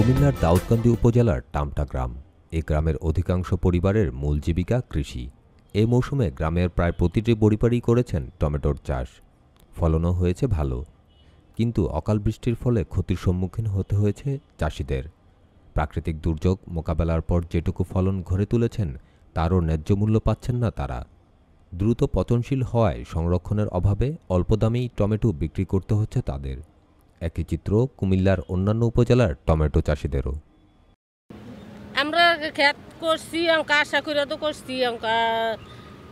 কুমিল্লার দাউদকান্দি উপজেলার টামটা গ্রাম এ গ্রামের অধিকাংশ পরিবারের মূল জীবিকা কৃষি এই মৌসুমে গ্রামের প্রায় প্রতিটি পরিবারই করেছেন টমেটোর চাষ ফলনও হয়েছে ভালো কিন্তু অকাল বৃষ্টির ফলে ক্ষতির সম্মুখীন হতে হয়েছে চাষিদের প্রাকৃতিক দুর্যোগ মোকাবেলার পর যেটুকু ফলন ঘরে তুলেছেন তারও ন্যায্য মূল্য পাচ্ছেন না তারা দ্রুত পচনশীল হওয়ায় সংরক্ষণের অভাবে অল্প দামেই টমেটো বিক্রি করতে হচ্ছে তাদের একই চিত্র কুমিল্লার অন্যান্য উপজেলার টমেটো চাষিদেরও আমরা খেত করছি আমকা আশা করে তো করছি আমকা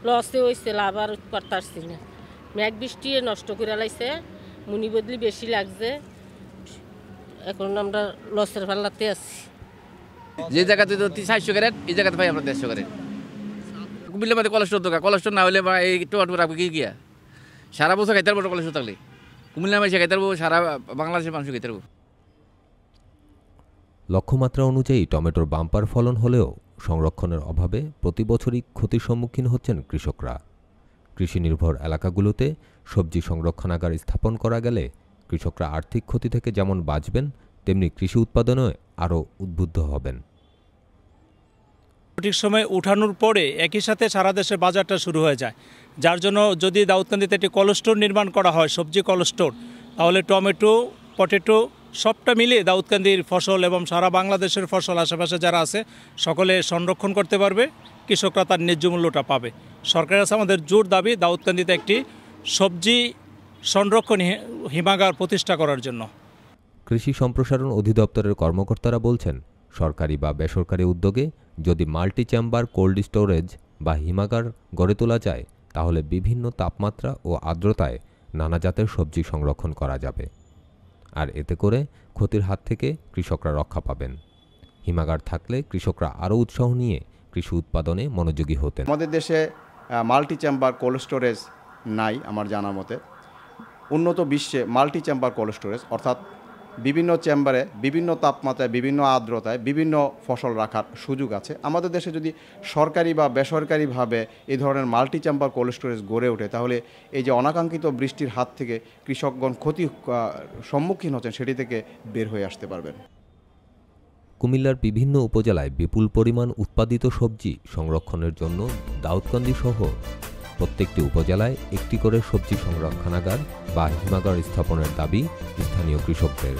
লসে হয়েছে লাভ আর করতারছি না মেঘ বৃষ্টি নষ্ট করে লাগছে মুনি বদলি বেশি লাগছে এখন আমরা লসের পাল্লাতে আছি যে জায়গাতে ধরছি সাতশো ক্যারেট এই জায়গাতে পাই আমরা দেড়শো ক্যারেট বিলের মধ্যে কলেস্টর দোকান কলেস্টর না হলে বা এই টোয়াটো রাখবো কি গিয়া সারা বছর খাইতে পারবো কলেস্টর থাকলে কুমিল্লা ভাষা পারবো সারা বাংলাদেশের মানুষ পারবো লক্ষ্যমাত্রা অনুযায়ী টমেটোর বাম্পার ফলন হলেও সংরক্ষণের অভাবে প্রতি বছরই ক্ষতির সম্মুখীন হচ্ছেন কৃষকরা কৃষি নির্ভর এলাকাগুলোতে সবজি সংরক্ষণাগার স্থাপন করা গেলে কৃষকরা আর্থিক ক্ষতি থেকে যেমন বাঁচবেন তেমনি কৃষি উৎপাদনে আরও উদ্বুদ্ধ হবেন সঠিক সময় উঠানোর পরে একই সাথে সারা দেশে বাজারটা শুরু হয়ে যায় যার জন্য যদি দাউদকান্দিতে একটি কলস্টোর নির্মাণ করা হয় সবজি কলস্টোর তাহলে টমেটো পটেটো সবটা মিলিয়ে দাউদকান্দির ফসল এবং সারা বাংলাদেশের ফসল আশেপাশে যারা আছে সকলে সংরক্ষণ করতে পারবে কৃষকরা তার ন্যায্য মূল্যটা পাবে সরকারের কাছে আমাদের জোর দাবি দাউদকান্দিতে একটি সবজি সংরক্ষণ হিমাগার প্রতিষ্ঠা করার জন্য কৃষি সম্প্রসারণ অধিদপ্তরের কর্মকর্তারা বলছেন সরকারি বা বেসরকারি উদ্যোগে যদি মাল্টি চেম্বার কোল্ড স্টোরেজ বা হিমাগার গড়ে তোলা যায় তাহলে বিভিন্ন তাপমাত্রা ও আর্দ্রতায় নানা জাতের সবজি সংরক্ষণ করা যাবে আর এতে করে ক্ষতির হাত থেকে কৃষকরা রক্ষা পাবেন হিমাগার থাকলে কৃষকরা আরও উৎসাহ নিয়ে কৃষি উৎপাদনে মনোযোগী হতেন আমাদের দেশে মাল্টি চেম্বার কোল্ড স্টোরেজ নাই আমার জানা মতে উন্নত বিশ্বে মাল্টি চেম্বার কোল্ড স্টোরেজ অর্থাৎ বিভিন্ন চেম্বারে বিভিন্ন তাপমাত্রায় বিভিন্ন আর্দ্রতায় বিভিন্ন ফসল রাখার সুযোগ আছে আমাদের দেশে যদি সরকারি বা বেসরকারিভাবে এই ধরনের মাল্টি চেম্বার কোল্ড স্টোরেজ গড়ে ওঠে তাহলে এই যে অনাকাঙ্ক্ষিত বৃষ্টির হাত থেকে কৃষকগণ ক্ষতি সম্মুখীন হচ্ছেন সেটি থেকে বের হয়ে আসতে পারবেন কুমিল্লার বিভিন্ন উপজেলায় বিপুল পরিমাণ উৎপাদিত সবজি সংরক্ষণের জন্য দাউদকান্দি সহ প্রত্যেকটি উপজেলায় একটি করে সবজি সংরক্ষণাগার বা হিমাগার স্থাপনের দাবি স্থানীয় কৃষকদের